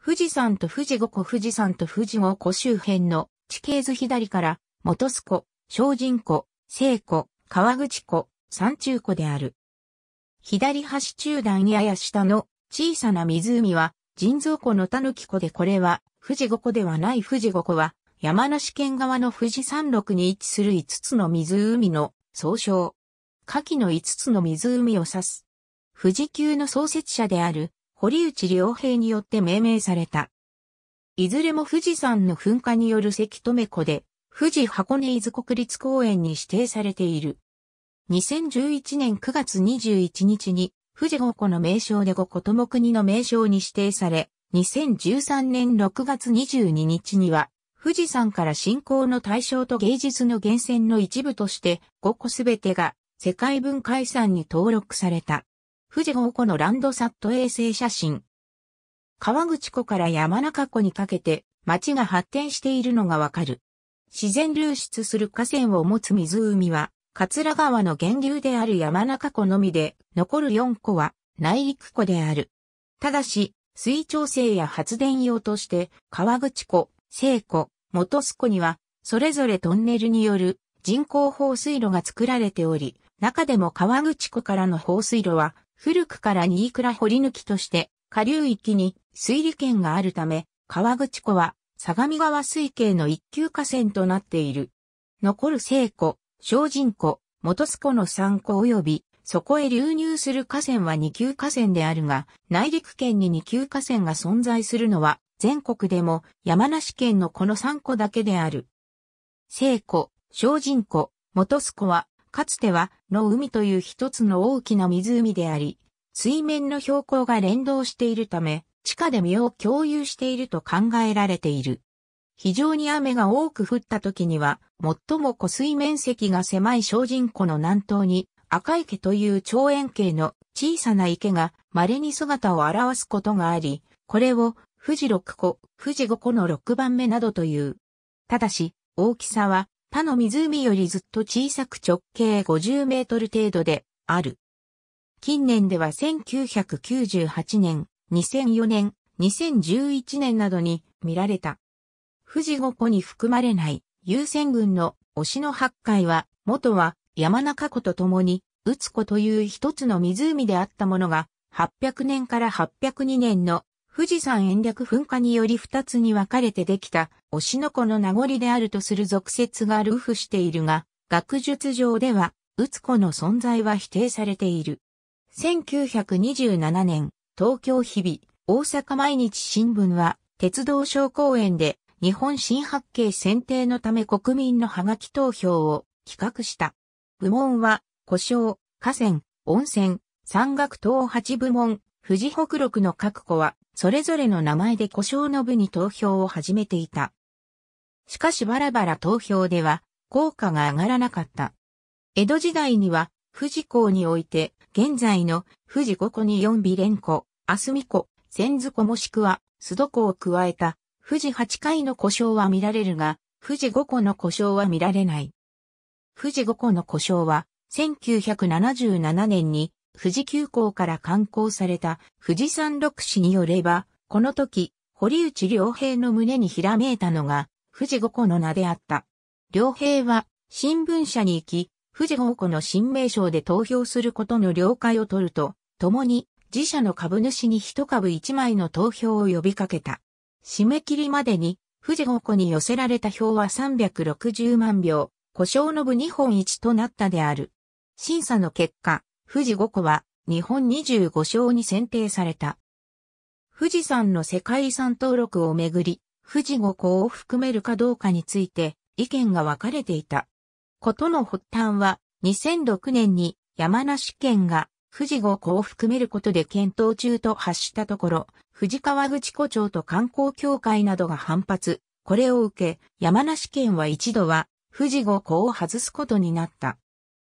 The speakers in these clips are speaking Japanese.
富士山と富士五湖富士山と富士五湖周辺の地形図左から、本栖湖、小人湖、聖湖、川口湖、山中湖である。左端中段やや下の小さな湖は人造湖の狸湖でこれは富士五湖ではない富士五湖は山梨県側の富士山麓に位置する5つの湖の総称。下記の5つの湖を指す。富士急の創設者である堀内良平によって命名された。いずれも富士山の噴火による関止湖で、富士箱根伊豆国立公園に指定されている。2011年9月21日に、富士五湖の名称で五湖とも国の名称に指定され、2013年6月22日には、富士山から信仰の対象と芸術の源泉の一部として、5個すべてが世界文化遺産に登録された。富士五湖のランドサット衛星写真。川口湖から山中湖にかけて町が発展しているのがわかる。自然流出する河川を持つ湖は、桂川の源流である山中湖のみで、残る4湖は内陸湖である。ただし、水調整や発電用として、川口湖、聖湖、元栖湖には、それぞれトンネルによる人工放水路が作られており、中でも川口湖からの放水路は古くから新倉掘抜きとして下流域に水利権があるため、川口湖は相模川水系の一級河川となっている。残る聖湖、小人湖、元栖湖の3湖及び、そこへ流入する河川は二級河川であるが、内陸圏に二級河川が存在するのは、全国でも山梨県のこの3湖だけである。聖湖、小人湖、元栖湖はかつては、の海という一つの大きな湖であり、水面の標高が連動しているため、地下で身を共有していると考えられている。非常に雨が多く降った時には、最も湖水面積が狭い小人湖の南東に、赤池という長円形の小さな池が稀に姿を表すことがあり、これを富士六湖、富士五湖の六番目などという。ただし、大きさは他の湖よりずっと小さく直径50メートル程度である。近年では1998年、2004年、2011年などに見られた。富士五湖に含まれない優先群の推しの八海は、元は山中湖と共に、宇つ湖という一つの湖であったものが、800年から802年の富士山延暦噴火により二つに分かれてできた、推の子の名残であるとする俗説が流布しているが、学術上では、うつ子の存在は否定されている。1927年、東京日々、大阪毎日新聞は、鉄道小公園で、日本新八景選定のため国民のハガキ投票を企画した。部門は、故障、河川、温泉、山岳等8部門、富士北陸の各個は、それぞれの名前で故障の部に投票を始めていた。しかしバラバラ投票では、効果が上がらなかった。江戸時代には、富士港において、現在の富士五湖に四美連湖、明日美湖、千津湖もしくは、須戸湖を加えた、富士八回の故障は見られるが、富士五湖の故障は見られない。富士五湖の故障は、1977年に富士急行から観光された富士山六史によれば、この時、堀内良平の胸にひらめいたのが、富士五湖の名であった。良平は、新聞社に行き、富士五湖の新名称で投票することの了解を取ると、共に、自社の株主に一株一枚の投票を呼びかけた。締め切りまでに、富士五湖に寄せられた票は360万票、故障の部2本1となったである。審査の結果、富士五湖は日本25章に選定された。富士山の世界遺産登録をめぐり、富士五湖を含めるかどうかについて意見が分かれていた。ことの発端は2006年に山梨県が富士五湖を含めることで検討中と発したところ、富士川口湖町と観光協会などが反発。これを受け、山梨県は一度は富士五湖を外すことになった。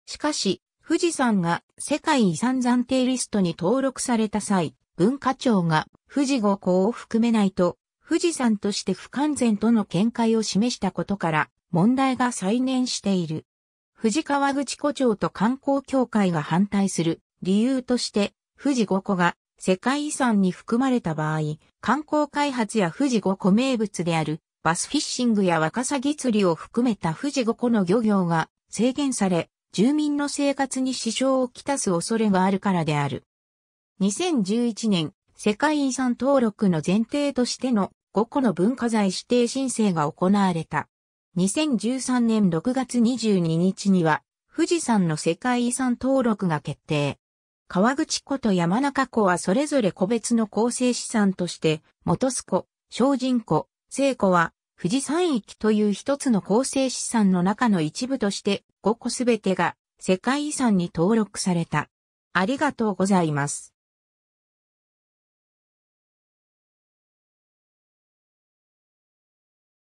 しかし、富士山が世界遺産暫定リストに登録された際、文化庁が富士五湖を含めないと、富士山として不完全との見解を示したことから、問題が再燃している。富士川口湖町と観光協会が反対する理由として、富士五湖が世界遺産に含まれた場合、観光開発や富士五湖名物であるバスフィッシングやワカサギ釣りを含めた富士五湖の漁業が制限され、住民の生活に支障をきたす恐れがあるからである。2011年、世界遺産登録の前提としての5個の文化財指定申請が行われた。2013年6月22日には、富士山の世界遺産登録が決定。川口湖と山中湖はそれぞれ個別の構成資産として、元栖湖、精人湖、聖湖は富士山域という一つの構成資産の中の一部として5個すべてが世界遺産に登録された。ありがとうございます。